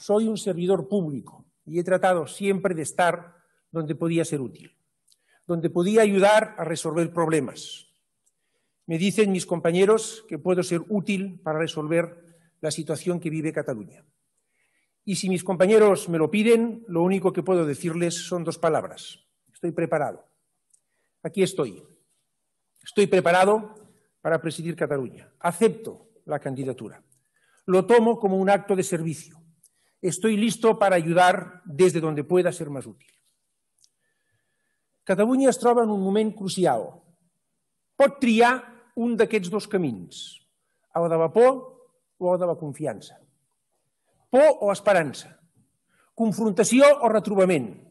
soy un servidor público y he tratado siempre de estar donde podía ser útil, donde podía ayudar a resolver problemas. Me dicen mis compañeros que puedo ser útil para resolver la situación que vive Cataluña. Y si mis compañeros me lo piden, lo único que puedo decirles son dos palabras. Estoy preparado. Aquí estoy. Estoy preparado para presidir Cataluña. Acepto la candidatura. Lo tomo como un acto de servicio, estoy listo para ayudar des de donde pueda ser más útil. Catalunya es troba en un moment crucial. Pot triar un d'aquests dos camins, el de la por o el de la confiança. Por o esperança. Confrontació o retrobament.